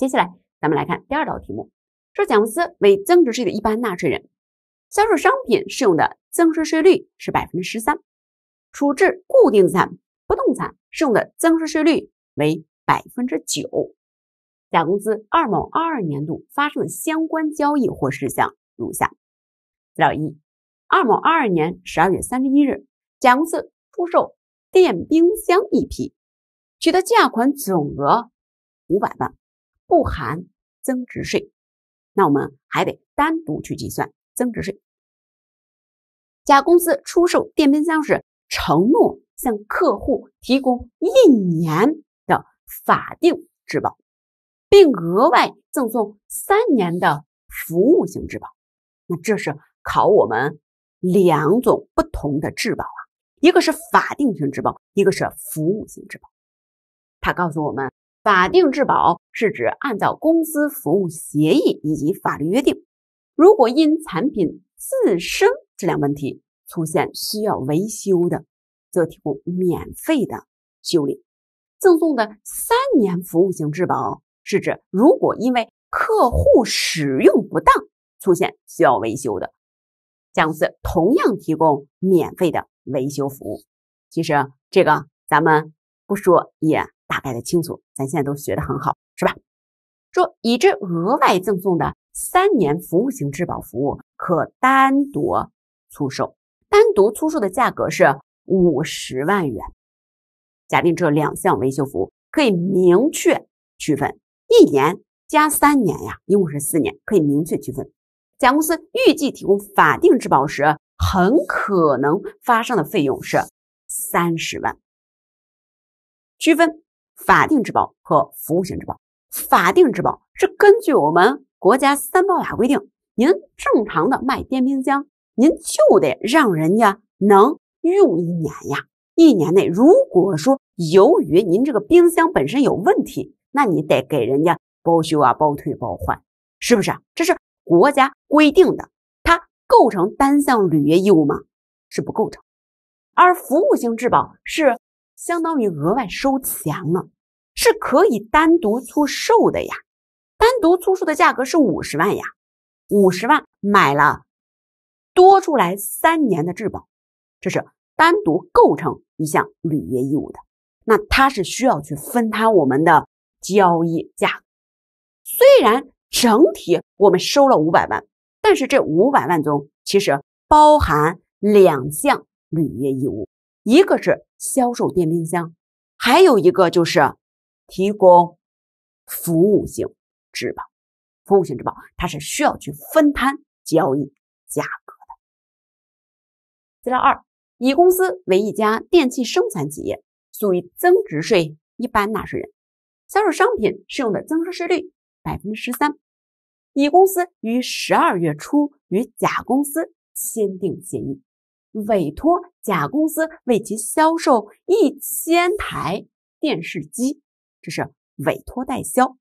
接下来，咱们来看第二道题目。说甲公司为增值税的一般纳税人，销售商品适用的增值税税率是百分之十三，处置固定资产、不动产适用的增值税率为百分之九。甲公司二某二二年度发生的相关交易或事项如下：资料一，二某二二年十二月三十一日，甲公司出售电冰箱一批，取得价款总额五百万。不含增值税，那我们还得单独去计算增值税。甲公司出售电冰箱时，承诺向客户提供一年的法定质保，并额外赠送三年的服务型质保。那这是考我们两种不同的质保啊，一个是法定型质保，一个是服务型质保。他告诉我们。法定质保是指按照公司服务协议以及法律约定，如果因产品自身质量问题出现需要维修的，则提供免费的修理。赠送的三年服务型质保是指，如果因为客户使用不当出现需要维修的，将公同样提供免费的维修服务。其实这个咱们不说也。大概的清楚，咱现在都学的很好，是吧？说，已知额外赠送的三年服务型质保服务可单独出售，单独出售的价格是五十万元。假定这两项维修服务可以明确区分，一年加三年呀，一共是四年，可以明确区分。甲公司预计提供法定质保时很可能发生的费用是三十万。区分。法定质保和服务型质保，法定质保是根据我们国家三包法规定，您正常的卖电冰箱，您就得让人家能用一年呀。一年内，如果说由于您这个冰箱本身有问题，那你得给人家包修啊、包退、包换，是不是？这是国家规定的，它构成单项履约义务吗？是不构成。而服务型质保是。相当于额外收钱了，是可以单独出售的呀。单独出售的价格是五十万呀，五十万买了多出来三年的质保，这是单独构成一项履约义务的。那它是需要去分摊我们的交易价格。虽然整体我们收了五百万，但是这五百万中其实包含两项履约义务。一个是销售电冰箱，还有一个就是提供服务性质保。服务性质保，它是需要去分摊交易价格的。资料二：乙公司为一家电器生产企业，属于增值税一般纳税人，销售商品适用的增值税率百分之十三。乙公司于十二月初与甲公司签订协议。委托甲公司为其销售一千台电视机，这是委托代销。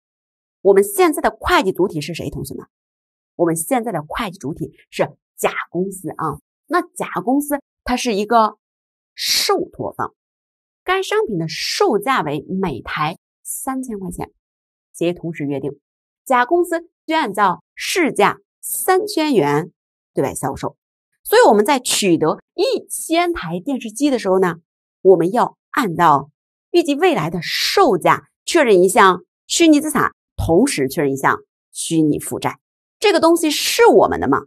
我们现在的会计主体是谁？同学们，我们现在的会计主体是甲公司啊。那甲公司它是一个受托方，该商品的售价为每台三千块钱，协议同时约定，甲公司需按照市价三千元对外销售。所以我们在取得一千台电视机的时候呢，我们要按照预计未来的售价确认一项虚拟资产，同时确认一项虚拟负债。这个东西是我们的吗？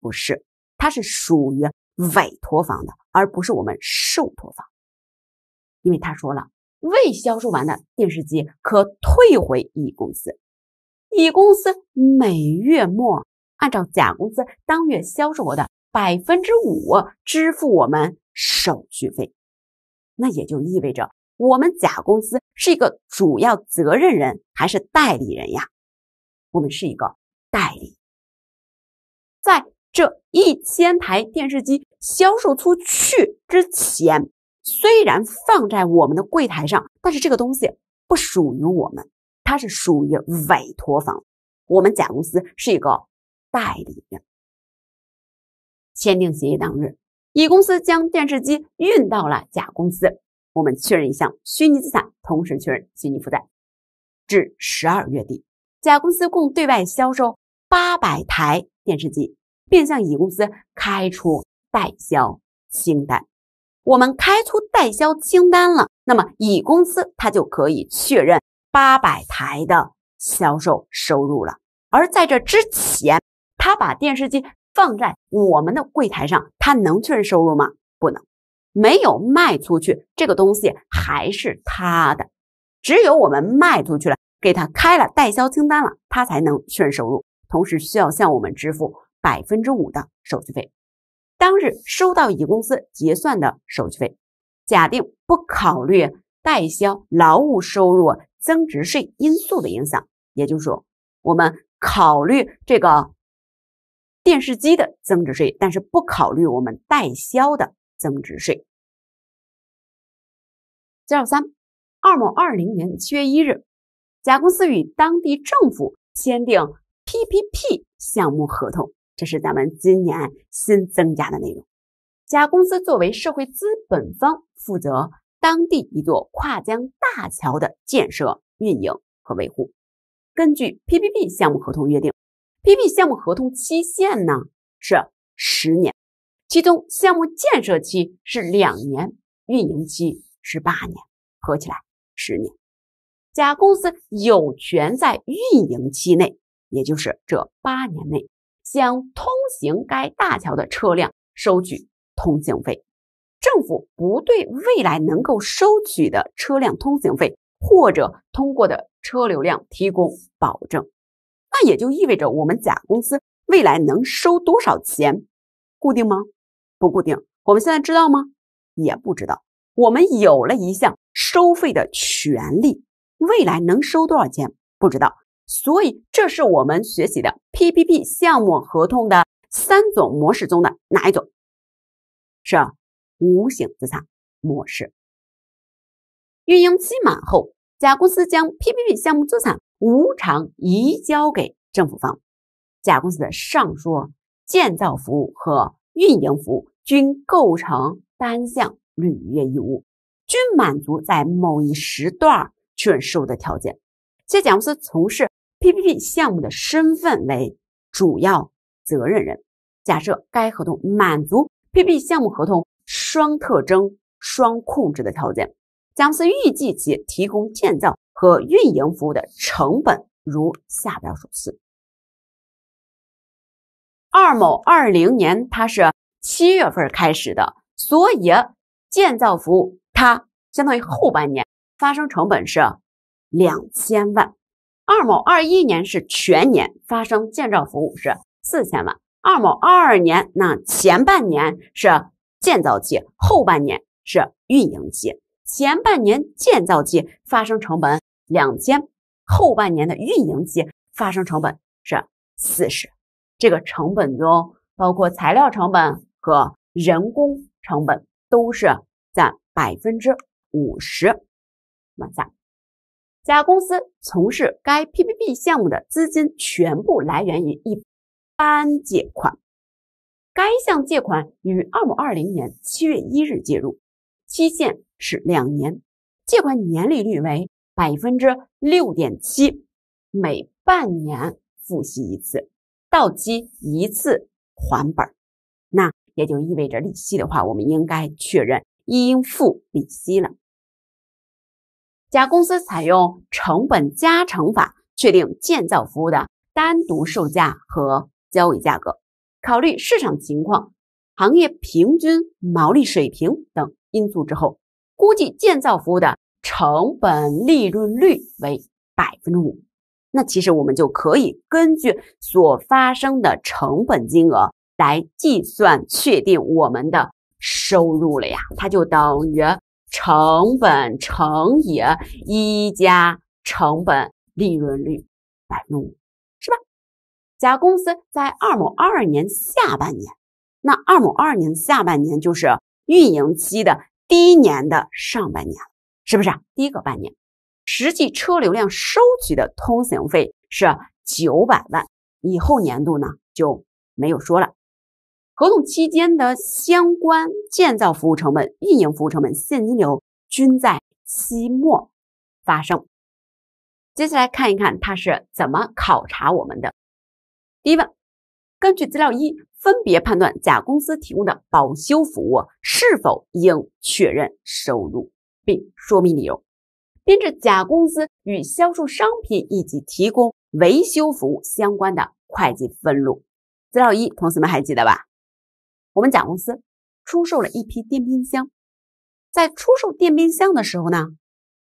不是，它是属于委托方的，而不是我们受托方。因为他说了，未销售完的电视机可退回乙公司，乙公司每月末按照甲公司当月销售额的。百分之五支付我们手续费，那也就意味着我们甲公司是一个主要责任人还是代理人呀？我们是一个代理，在这一千台电视机销售出去之前，虽然放在我们的柜台上，但是这个东西不属于我们，它是属于委托方。我们甲公司是一个代理人。签订协议当日，乙公司将电视机运到了甲公司。我们确认一项虚拟资产，同时确认虚拟负债。至十二月底，甲公司共对外销售八百台电视机，并向乙公司开出代销清单。我们开出代销清单了，那么乙公司他就可以确认八百台的销售收入了。而在这之前，他把电视机。放在我们的柜台上，他能确认收入吗？不能，没有卖出去这个东西还是他的。只有我们卖出去了，给他开了代销清单了，他才能确认收入，同时需要向我们支付百分之五的手续费。当日收到乙公司结算的手续费，假定不考虑代销劳务收入增值税因素的影响，也就是说，我们考虑这个。电视机的增值税，但是不考虑我们代销的增值税。资料三，二零二零年七月一日，甲公司与当地政府签订 PPP 项目合同，这是咱们今年新增加的内容。甲公司作为社会资本方，负责当地一座跨江大桥的建设、运营和维护。根据 PPP 项目合同约定。P P 项目合同期限呢是十年，其中项目建设期是两年，运营期是八年，合起来十年。甲公司有权在运营期内，也就是这八年内，向通行该大桥的车辆收取通行费。政府不对未来能够收取的车辆通行费或者通过的车流量提供保证。那也就意味着我们甲公司未来能收多少钱，固定吗？不固定。我们现在知道吗？也不知道。我们有了一项收费的权利，未来能收多少钱？不知道。所以这是我们学习的 PPP 项目合同的三种模式中的哪一种？是无形资产模式。运营期满后，甲公司将 PPP 项目资产。无偿移交给政府方，甲公司的上述建造服务和运营服务均构成单项履约义务，均满足在某一时段确认收入的条件。且甲公司从事 PPP 项目的身份为主要责任人。假设该合同满足 PPP 项目合同双特征、双控制的条件，甲公司预计其提供建造。和运营服务的成本如下表所示。二某二零年它是七月份开始的，所以建造服务它相当于后半年发生成本是两千万。二某二一年是全年发生建造服务是四千万。二某二二年那前半年是建造期，后半年是运营期。前半年建造期发生成本。两千后半年的运营期发生成本是四十，这个成本中包括材料成本和人工成本，都是占百分之五十。往下，甲公司从事该 PPP 项目的资金全部来源于一般借款，该项借款于二五二零年七月一日借入，期限是两年，借款年利率为。百分之六点七，每半年付息一次，到期一次还本那也就意味着利息的话，我们应该确认应付利息了。甲公司采用成本加成法确定建造服务的单独售价和交易价格，考虑市场情况、行业平均毛利水平等因素之后，估计建造服务的。成本利润率为百分之五，那其实我们就可以根据所发生的成本金额来计算确定我们的收入了呀，它就等于成本乘以一加成本利润率百分之五，是吧？甲公司在二某二年下半年，那二某二年下半年就是运营期的第一年的上半年。是不是第一个半年，实际车流量收取的通行费是九百万，以后年度呢就没有说了。合同期间的相关建造服务成本、运营服务成本现金流均在期末发生。接下来看一看它是怎么考察我们的。第一问，根据资料一，分别判断甲公司提供的保修服务是否应确认收入。并说明理由。编制甲公司与销售商品以及提供维修服务相关的会计分录。资料一，同学们还记得吧？我们甲公司出售了一批电冰箱，在出售电冰箱的时候呢，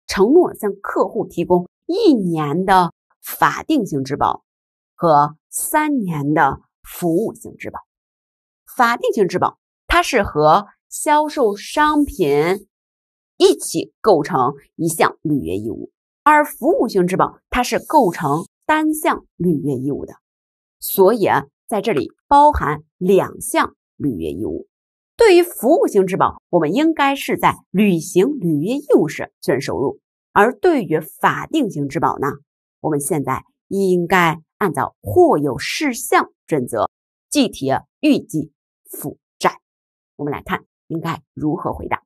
承诺向客户提供一年的法定性质保和三年的服务性质保。法定性质保，它是和销售商品。一起构成一项履约义务，而服务型质保它是构成单项履约义务的，所以啊，在这里包含两项履约义务。对于服务型质保，我们应该是在履行履约义务时确认收入；而对于法定型质保呢，我们现在应该按照或有事项准则计提预计负债。我们来看应该如何回答。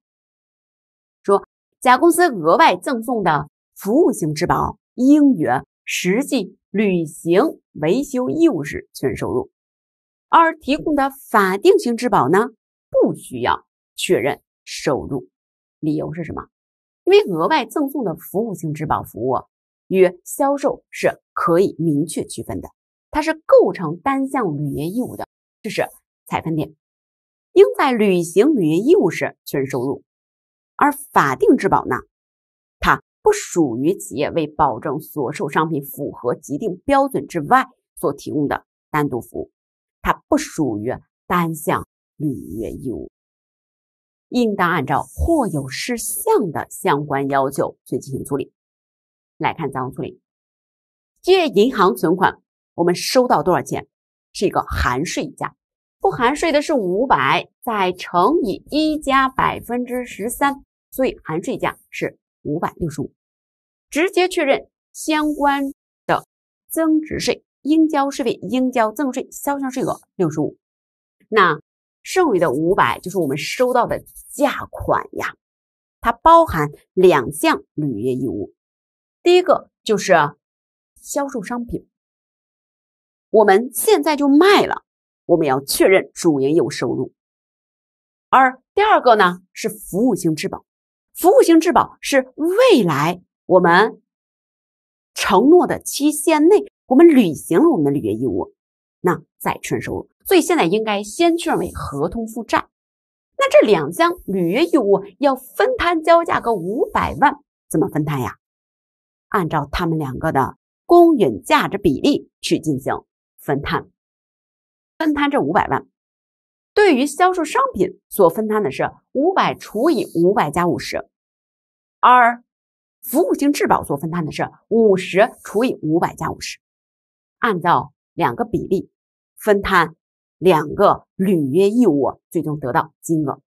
甲公司额外赠送的服务型质保应于实际履行维修义务时确认收入，而提供的法定型质保呢，不需要确认收入。理由是什么？因为额外赠送的服务性质保服务与销售是可以明确区分的，它是构成单项履约义务的，这是采分点，应在履行履约义务时确认收入。而法定质保呢，它不属于企业为保证所售商品符合既定标准之外所提供的单独服务，它不属于单项履约义务，应当按照或有事项的相关要求去进行处理。来看账务处理，借银行存款，我们收到多少钱是一个含税价，不含税的是五百，再乘以一加百分之十三。所以含税价是五百六十五，直接确认相关的增值税应交税费应交增值税销项税额六十五，那剩余的五百就是我们收到的价款呀，它包含两项履约义务，第一个就是销售商品，我们现在就卖了，我们要确认主营业务收入，而第二个呢是服务性质保。服务型质保是未来我们承诺的期限内，我们履行了我们的履约义务，那再确认收入。所以现在应该先确认为合同负债。那这两项履约义务要分摊交价格五百万，怎么分摊呀？按照他们两个的公允价值比例去进行分摊，分摊这五百万。对于销售商品所分摊的是五百除以五百加五十，而服务性质保所分摊的是五十除以五百加五十，按照两个比例分摊两个履约义务，最终得到金额。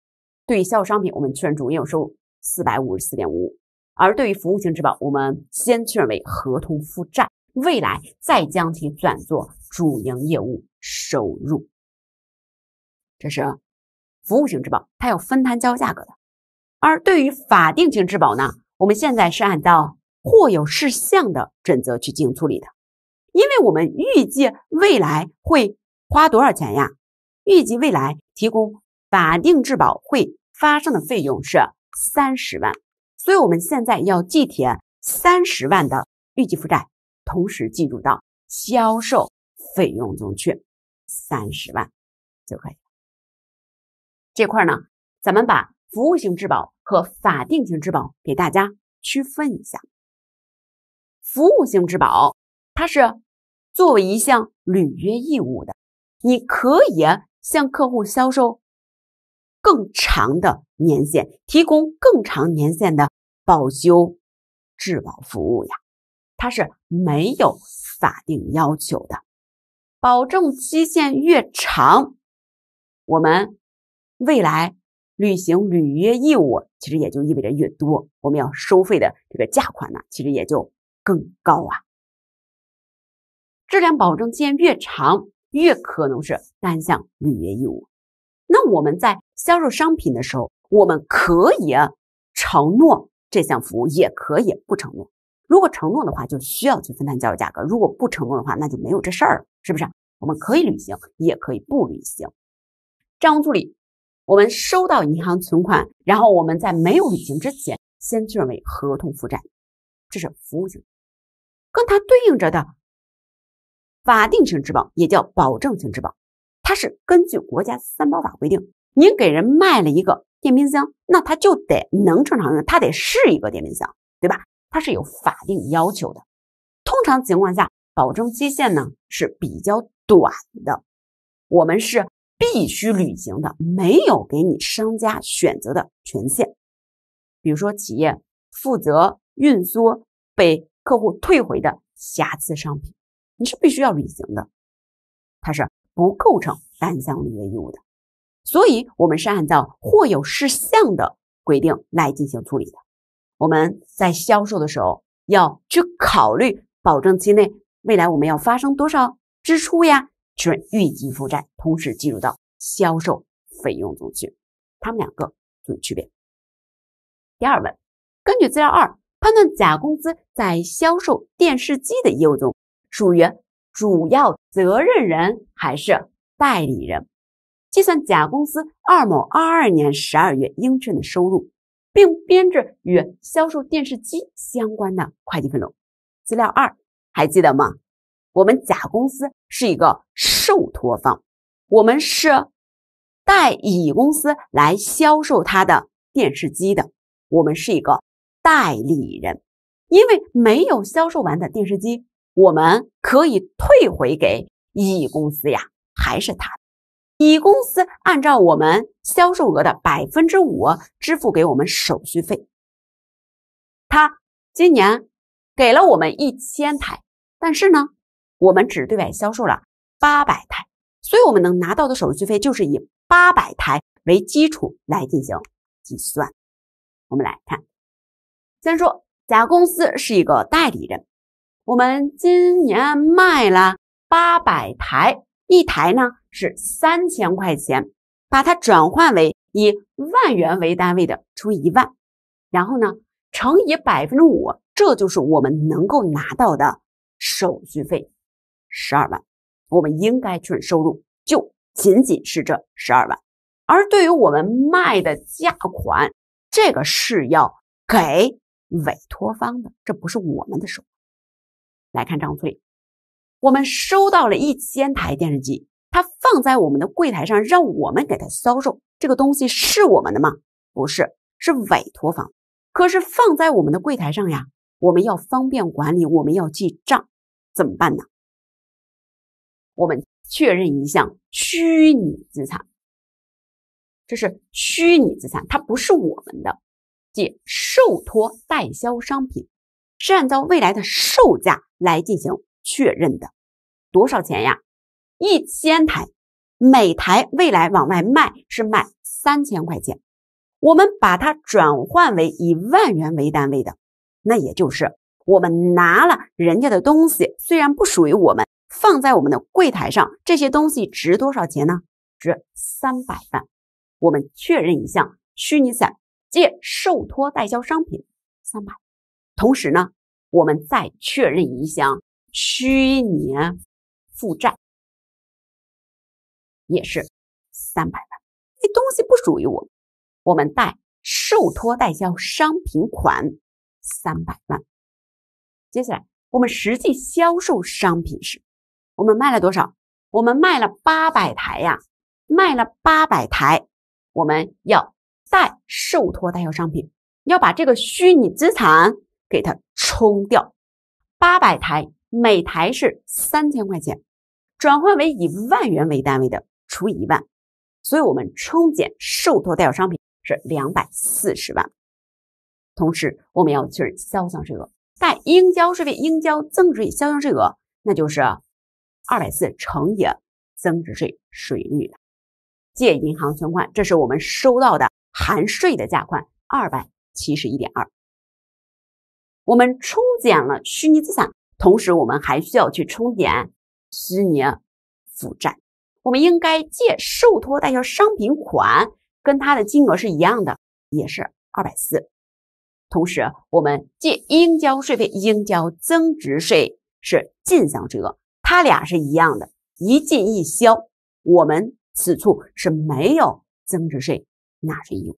对于销售商品，我们确认主营业务收入四百五十四点五五；而对于服务性质保，我们先确认为合同负债，未来再将其转作主营业务收入。这是服务型质保，它要分摊交价格的；而对于法定型质保呢，我们现在是按照或有事项的准则去进行处理的，因为我们预计未来会花多少钱呀？预计未来提供法定质保会发生的费用是三十万，所以我们现在要计提三十万的预计负债，同时计入到销售费用中去，三十万就可以。这块呢，咱们把服务性质保和法定性质保给大家区分一下。服务性质保它是作为一项履约义务的，你可以向客户销售更长的年限，提供更长年限的保修质保服务呀。它是没有法定要求的，保证期限越长，我们。未来履行履约义务，其实也就意味着越多，我们要收费的这个价款呢，其实也就更高啊。质量保证期限越长，越可能是单项履约义务。那我们在销售商品的时候，我们可以承诺这项服务，也可以不承诺。如果承诺的话，就需要去分摊交易价格；如果不承诺的话，那就没有这事儿了，是不是？我们可以履行，也可以不履行。张助理。我们收到银行存款，然后我们在没有履行之前，先确认为合同负债，这是服务型。跟它对应着的法定型质保，也叫保证型质保，它是根据国家三包法规定，您给人卖了一个电冰箱，那它就得能正常用，它得是一个电冰箱，对吧？它是有法定要求的。通常情况下，保证期限呢是比较短的，我们是。必须履行的，没有给你商家选择的权限。比如说，企业负责运输被客户退回的瑕疵商品，你是必须要履行的，它是不构成单项履约义务的。所以，我们是按照或有事项的规定来进行处理的。我们在销售的时候要去考虑，保证期内未来我们要发生多少支出呀？确认预计负债，同时计入到销售费用中去。他们两个有区别。第二问，根据资料二判断，甲公司在销售电视机的业务中属于主要责任人还是代理人？计算甲公司二某二二年十二月应确认的收入，并编制与销售电视机相关的会计分录。资料二还记得吗？我们甲公司。是一个受托方，我们是代乙公司来销售它的电视机的，我们是一个代理人，因为没有销售完的电视机，我们可以退回给乙公司呀，还是他，乙公司按照我们销售额的百分之五支付给我们手续费，他今年给了我们一千台，但是呢。我们只对外销售了八百台，所以我们能拿到的手续费就是以八百台为基础来进行计算。我们来看，先说甲公司是一个代理人，我们今年卖了八百台，一台呢是三千块钱，把它转换为以万元为单位的，除一万，然后呢乘以百分之五，这就是我们能够拿到的手续费。十二万，我们应该确认收入就仅仅是这十二万，而对于我们卖的价款，这个是要给委托方的，这不是我们的收入。来看张翠，我们收到了一千台电视机，它放在我们的柜台上，让我们给他销售，这个东西是我们的吗？不是，是委托方。可是放在我们的柜台上呀，我们要方便管理，我们要记账，怎么办呢？我们确认一项虚拟资产，这是虚拟资产，它不是我们的，即受托代销商品是按照未来的售价来进行确认的，多少钱呀？一千台，每台未来往外卖是卖三千块钱，我们把它转换为以万元为单位的，那也就是我们拿了人家的东西，虽然不属于我们。放在我们的柜台上，这些东西值多少钱呢？值三百万。我们确认一项虚拟资产，借受托代销商品三百。同时呢，我们再确认一项虚拟负债，也是三百万。这东西不属于我，我们贷受托代销商品款三百万。接下来，我们实际销售商品是。我们卖了多少？我们卖了八百台呀，卖了八百台，我们要代受托代销商品，要把这个虚拟资产给它冲掉，八百台，每台是三千块钱，转换为以万元为单位的，除以一万，所以我们冲减受托代销商品是两百四十万，同时我们要确认销项税额，在应交税费应交增值税销项税额，那就是。二百四乘以增值税税率，借银行存款，这是我们收到的含税的价款二百七十一点二。我们冲减了虚拟资产，同时我们还需要去冲减虚拟负债。我们应该借受托代销商品款，跟它的金额是一样的，也是二百四。同时，我们借应交税费，应交增值税是进项税额。它俩是一样的，一进一销，我们此处是没有增值税纳税义务。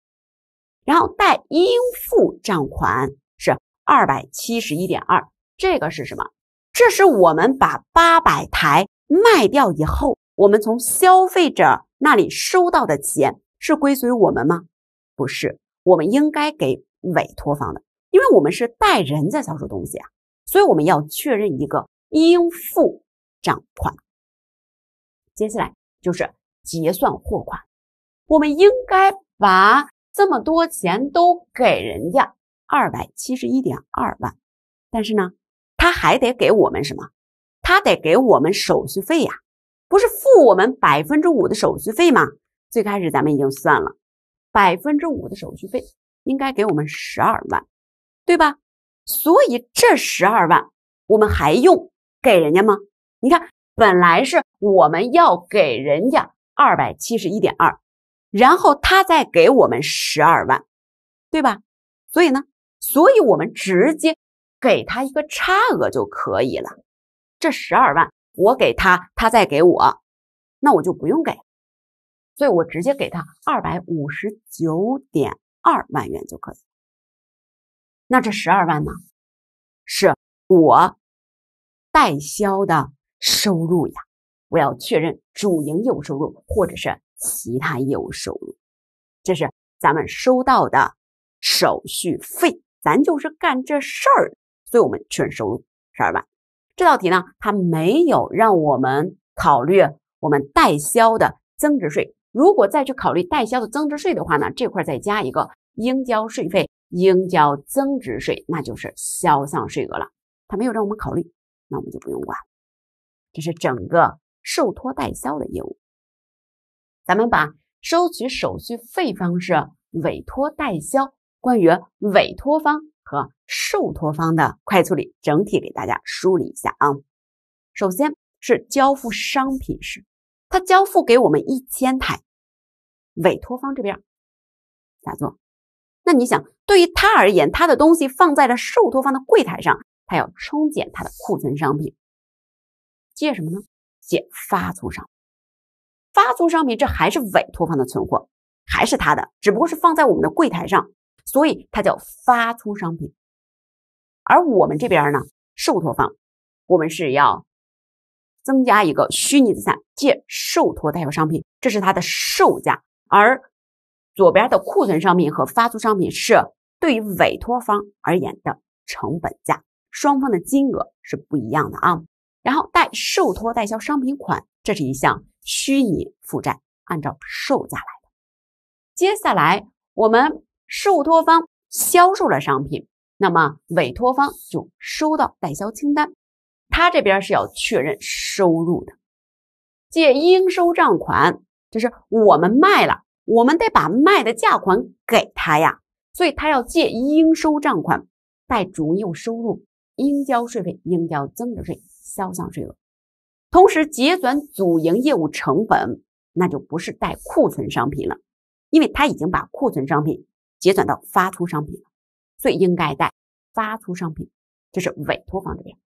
然后带应付账款是二百七十一点二，这个是什么？这是我们把八百台卖掉以后，我们从消费者那里收到的钱是归属于我们吗？不是，我们应该给委托方的，因为我们是带人在销售东西啊，所以我们要确认一个应付。账款，接下来就是结算货款。我们应该把这么多钱都给人家二百七十一点二万，但是呢，他还得给我们什么？他得给我们手续费呀，不是付我们百分之五的手续费吗？最开始咱们已经算了，百分之五的手续费应该给我们十二万，对吧？所以这十二万我们还用给人家吗？你看，本来是我们要给人家二百七十一点二，然后他再给我们十二万，对吧？所以呢，所以我们直接给他一个差额就可以了。这十二万我给他，他再给我，那我就不用给，所以我直接给他二百五十九点二万元就可以。那这十二万呢，是我代销的。收入呀，我要确认主营业务收入或者是其他业务收入，这是咱们收到的手续费，咱就是干这事儿，所以我们确认收入十二万。这道题呢，它没有让我们考虑我们代销的增值税。如果再去考虑代销的增值税的话呢，这块再加一个应交税费、应交增值税，那就是销项税额了。它没有让我们考虑，那我们就不用管。这是整个受托代销的业务，咱们把收取手续费方式、委托代销关于委托方和受托方的快处理整体给大家梳理一下啊。首先是交付商品时，他交付给我们一千台，委托方这边咋做？那你想，对于他而言，他的东西放在了受托方的柜台上，他要冲减他的库存商品。借什么呢？借发出商品，发出商品这还是委托方的存货，还是他的，只不过是放在我们的柜台上，所以它叫发出商品。而我们这边呢，受托方，我们是要增加一个虚拟资产，借受托代销商品，这是它的售价。而左边的库存商品和发出商品是对于委托方而言的成本价，双方的金额是不一样的啊。然后代受托代销商品款，这是一项虚拟负债，按照售价来的。接下来我们受托方销售了商品，那么委托方就收到代销清单，他这边是要确认收入的，借应收账款，就是我们卖了，我们得把卖的价款给他呀，所以他要借应收账款，代主营业务收入，应交税费，应交增值税。销项税额，同时结转主营业务成本，那就不是带库存商品了，因为它已经把库存商品结转到发出商品了，所以应该带发出商品。这是委托方这边。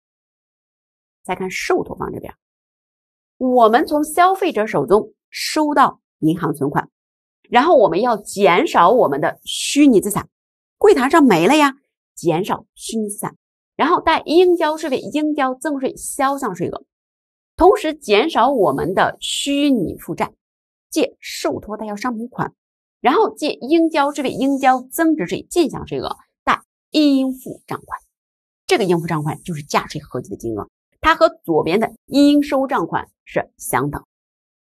再看受托方这边，我们从消费者手中收到银行存款，然后我们要减少我们的虚拟资产，柜台上没了呀，减少虚拟资产。然后带应交税费、应交增值税销项税额，同时减少我们的虚拟负债，借受托代销商品款，然后借应交税费、应交增值税进项税额，带应付账款。这个应付账款就是价税合计的金额，它和左边的应收账款是相等。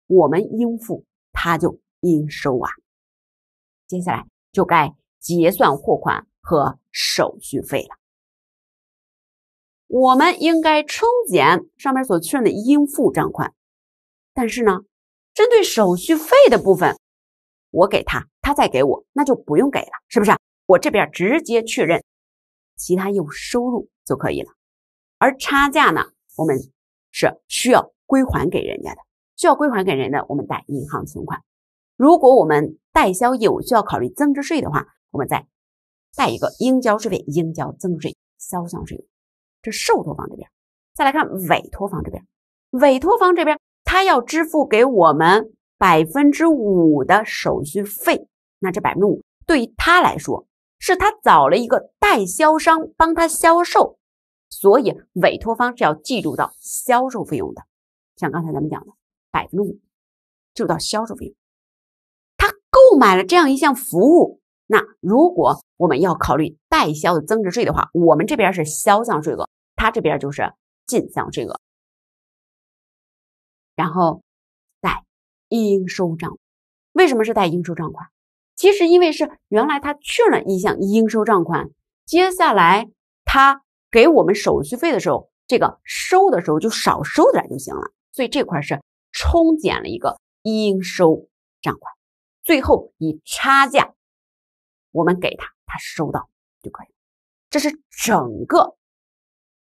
我们应付它就应收啊，接下来就该结算货款和手续费了。我们应该冲减上面所确认的应付账款，但是呢，针对手续费的部分，我给他，他再给我，那就不用给了，是不是？我这边直接确认其他业务收入就可以了。而差价呢，我们是需要归还给人家的，需要归还给人的，我们贷银行存款。如果我们代销业务需要考虑增值税的话，我们再贷一个应交税费，应交增值税销项税。这受托方这边，再来看委托方这边。委托方这边，他要支付给我们百分之五的手续费。那这百分之五对于他来说，是他找了一个代销商帮他销售，所以委托方是要计入到销售费用的。像刚才咱们讲的百分之五，计到销售费用。他购买了这样一项服务。那如果我们要考虑代销的增值税的话，我们这边是销项税额，他这边就是进项税额，然后带应收账款。为什么是带应收账款？其实因为是原来他确认一项应收账款，接下来他给我们手续费的时候，这个收的时候就少收点就行了，所以这块是冲减了一个应收账款，最后以差价。我们给他，他收到就可以。这是整个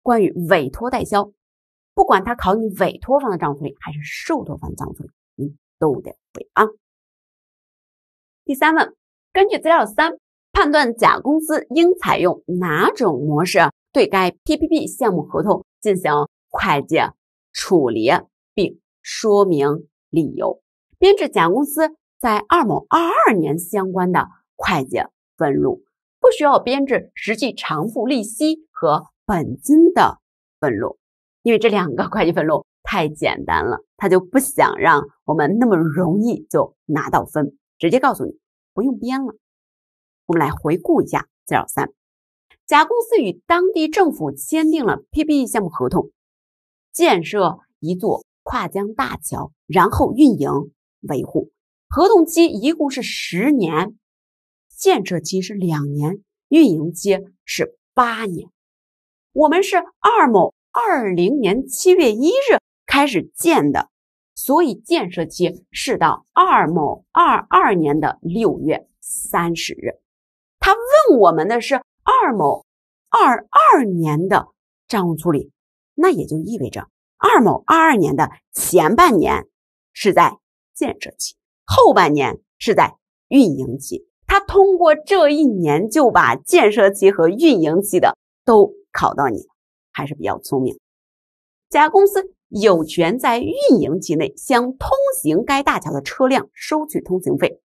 关于委托代销，不管他考你委托方的账户处理还是受托方账户处理，你都得会啊。第三问，根据资料三，判断甲公司应采用哪种模式对该 PPP 项目合同进行会计处理，并说明理由。编制甲公司在二某二二年相关的。会计分录不需要编制实际偿付利息和本金的分录，因为这两个会计分录太简单了，他就不想让我们那么容易就拿到分，直接告诉你不用编了。我们来回顾一下资料三：甲公司与当地政府签订了 p p e 项目合同，建设一座跨江大桥，然后运营维护，合同期一共是十年。建设期是两年，运营期是八年。我们是二某二零年七月一日开始建的，所以建设期是到二某二二年的六月三十日。他问我们的是二某二二年的账务处理，那也就意味着二某二二年的前半年是在建设期，后半年是在运营期。通过这一年就把建设期和运营期的都考到你了，还是比较聪明。甲公司有权在运营期内向通行该大桥的车辆收取通行费，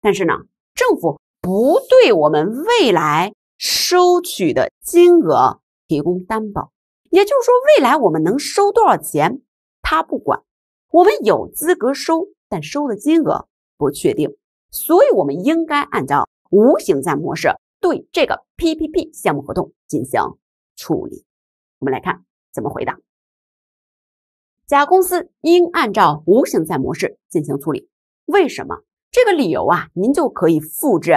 但是呢，政府不对我们未来收取的金额提供担保，也就是说，未来我们能收多少钱，他不管。我们有资格收，但收的金额不确定。所以，我们应该按照无形债模式对这个 PPP 项目合同进行处理。我们来看怎么回答：甲公司应按照无形债模式进行处理。为什么？这个理由啊，您就可以复制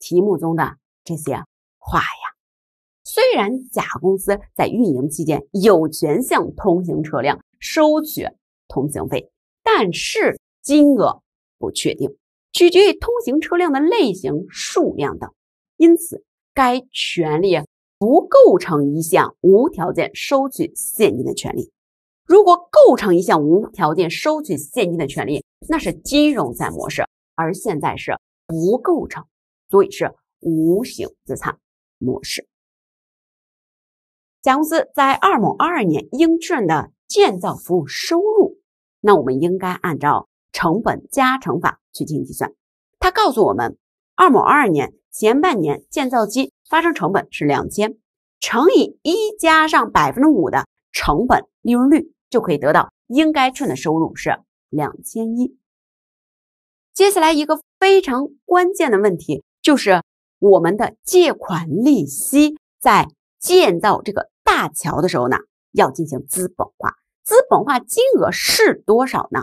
题目中的这些话呀。虽然甲公司在运营期间有权向通行车辆收取通行费，但是金额不确定。取决于通行车辆的类型、数量等，因此该权利不构成一项无条件收取现金的权利。如果构成一项无条件收取现金的权利，那是金融债模式，而现在是不构成，所以是无形资产模式。甲公司在二某二二年应确认建造服务收入，那我们应该按照。成本加成法去进行计算，他告诉我们，二某二二年前半年建造机发生成本是两千，乘以一加上百分之五的成本利润率，就可以得到应该赚的收入是两千一。接下来一个非常关键的问题，就是我们的借款利息在建造这个大桥的时候呢，要进行资本化，资本化金额是多少呢？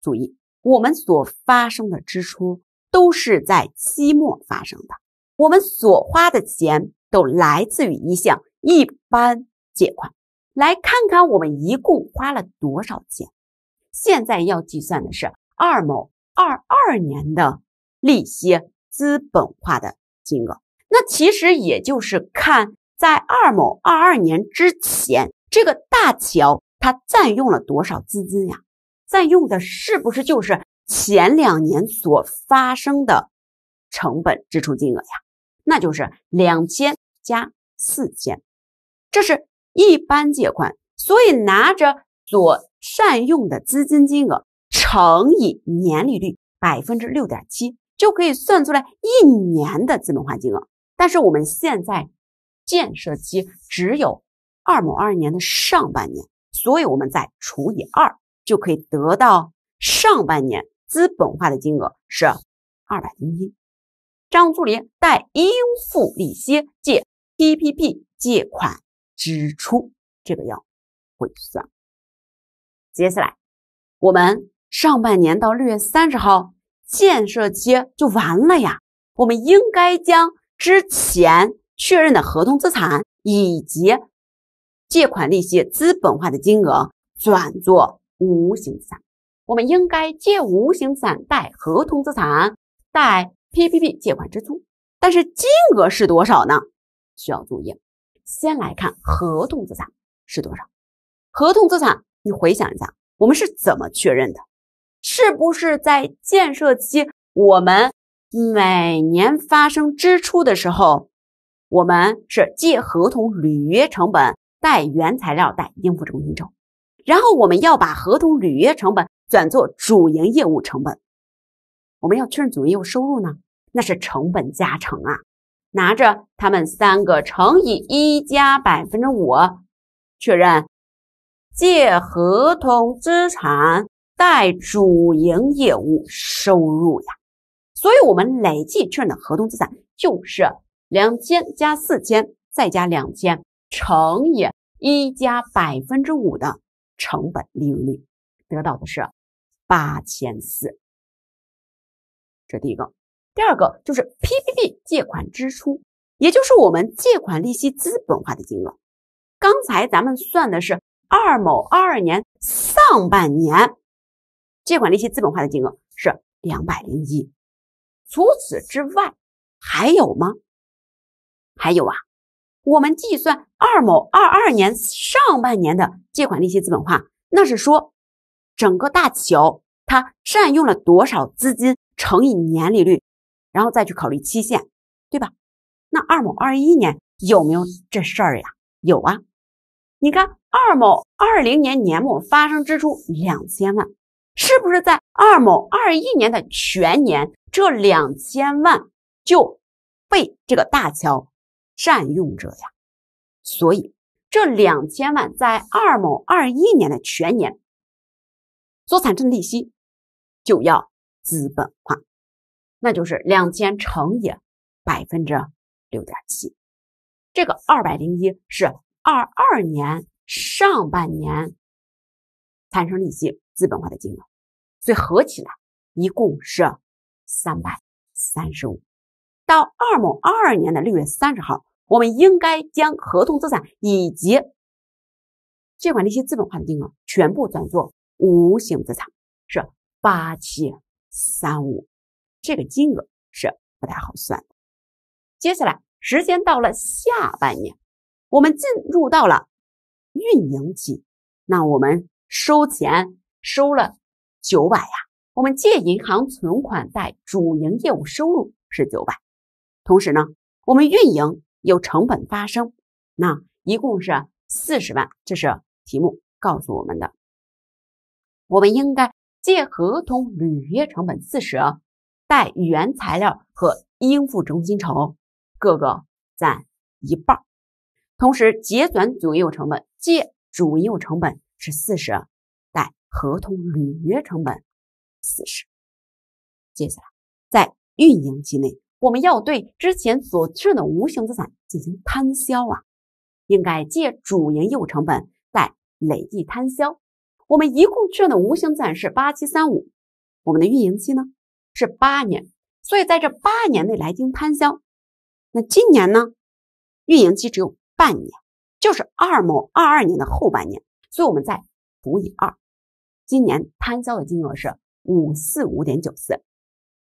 注意。我们所发生的支出都是在期末发生的，我们所花的钱都来自于一项一般借款。来看看我们一共花了多少钱。现在要计算的是二某二二年的利息资本化的金额，那其实也就是看在二某二二年之前，这个大桥它占用了多少资金呀？占用的是不是就是前两年所发生的成本支出金额呀？那就是两千加四千，这是一般借款，所以拿着所占用的资金金额乘以年利率百分之六点七，就可以算出来一年的资本化金额。但是我们现在建设期只有二某二年的上半年，所以我们再除以二。就可以得到上半年资本化的金额是二百一。账务助理贷应付利息，借 PPP 借款支出，这个要会算。接下来我们上半年到六月三十号建设期就完了呀，我们应该将之前确认的合同资产以及借款利息资本化的金额转作。无形资产，我们应该借无形资产贷合同资产贷 PPP 借款支出，但是金额是多少呢？需要注意，先来看合同资产是多少。合同资产，你回想一下，我们是怎么确认的？是不是在建设期，我们每年发生支出的时候，我们是借合同履约成本贷原材料贷应付职工薪酬？然后我们要把合同履约成本转做主营业务成本，我们要确认主营业务收入呢？那是成本加成啊，拿着他们三个乘以一加百分之五，确认借合同资产，贷主营业务收入呀。所以，我们累计确认的合同资产就是两千加四千再加两千乘以一加百分之五的。成本利润率得到的是八千四，这第一个，第二个就是 P P B 借款支出，也就是我们借款利息资本化的金额。刚才咱们算的是二某二二年上半年借款利息资本化的金额是两百零一，除此之外还有吗？还有啊。我们计算二某二二年上半年的借款利息资本化，那是说整个大桥它占用了多少资金乘以年利率，然后再去考虑期限，对吧？那二某二一年有没有这事儿呀？有啊，你看二某二零年年末发生支出两千万，是不是在二某二一年的全年这两千万就被这个大桥？占用者呀，所以这两千万在二某二一年的全年所产生的利息就要资本化，那就是两千乘以百分之六点七，这个二百零一是二二年上半年产生利息资本化的金额，所以合起来一共是三百三十五。到二某二二年的六月三十号，我们应该将合同资产以及借款利息资本化的金额全部转作无形资产，是八七三五，这个金额是不太好算的。接下来时间到了下半年，我们进入到了运营期，那我们收钱收了九百呀，我们借银行存款贷主营业务收入是九百。同时呢，我们运营有成本发生，那一共是四十万，这是题目告诉我们的。我们应该借合同履约成本四十，贷原材料和应付中心酬各个占一半。同时结转主营业务成本，借主营业务成本是四十，贷合同履约成本四十。接下来在运营期内。我们要对之前所确认的无形资产进行摊销啊，应该借主营业务成本，再累计摊销。我们一共确认的无形资产是八七三五，我们的运营期呢是八年，所以在这八年内来进行摊销。那今年呢，运营期只有半年，就是二某二二年的后半年，所以我们再除以二，今年摊销的金额是五四五点九四，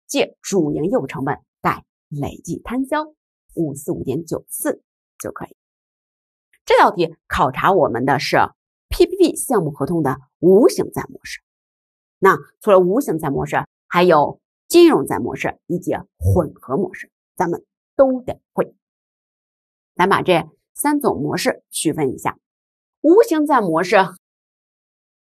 借主营业务成本。贷累计摊销五四五点九四就可以。这道题考察我们的是 PPP 项目合同的无形债模式。那除了无形债模式，还有金融债模式以及混合模式，咱们都得会。咱把这三种模式区分一下。无形债模式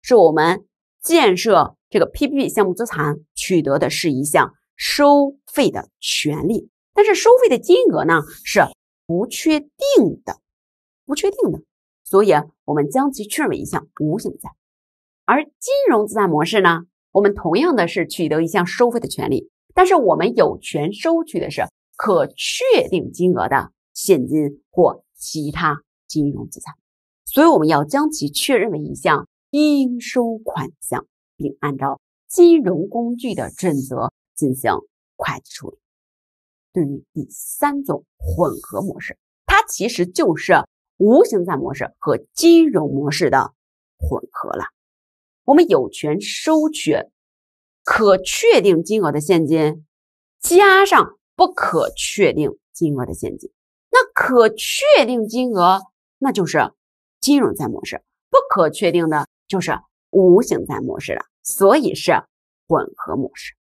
是我们建设这个 PPP 项目资产取得的是一项。收费的权利，但是收费的金额呢是不确定的，不确定的，所以我们将其确认为一项无形资产。而金融资产模式呢，我们同样的是取得一项收费的权利，但是我们有权收取的是可确定金额的现金或其他金融资产，所以我们要将其确认为一项应收款项，并按照金融工具的准则。进行会计处理。对于第三种混合模式，它其实就是无形债模式和金融模式的混合了。我们有权收取可确定金额的现金，加上不可确定金额的现金。那可确定金额那就是金融债模式，不可确定的就是无形债模式了，所以是混合模式。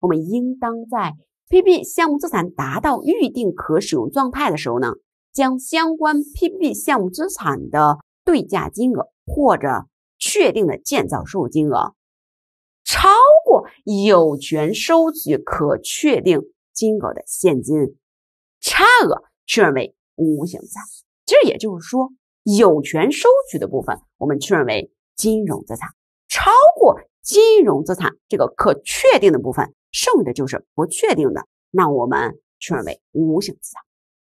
我们应当在 PP 项目资产达到预定可使用状态的时候呢，将相关 PP 项目资产的对价金额或者确定的建造收入金额超过有权收取可确定金额的现金差额确认为无形资产。其实也就是说，有权收取的部分我们确认为金融资产，超过。金融资产这个可确定的部分，剩的就是不确定的，那我们确认为无形资产。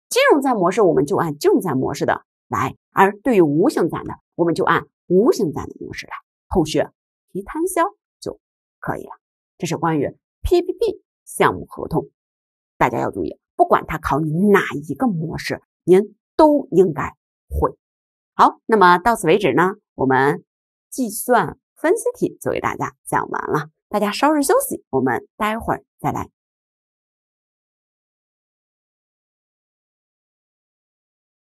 金融债模式我们就按净资模式的来，而对于无形产的，我们就按无形产的模式来，后续提摊销就可以了。这是关于 PPP 项目合同，大家要注意，不管它考你哪一个模式，您都应该会。好，那么到此为止呢，我们计算。分析题就给大家讲完了，大家稍事休息，我们待会儿再来。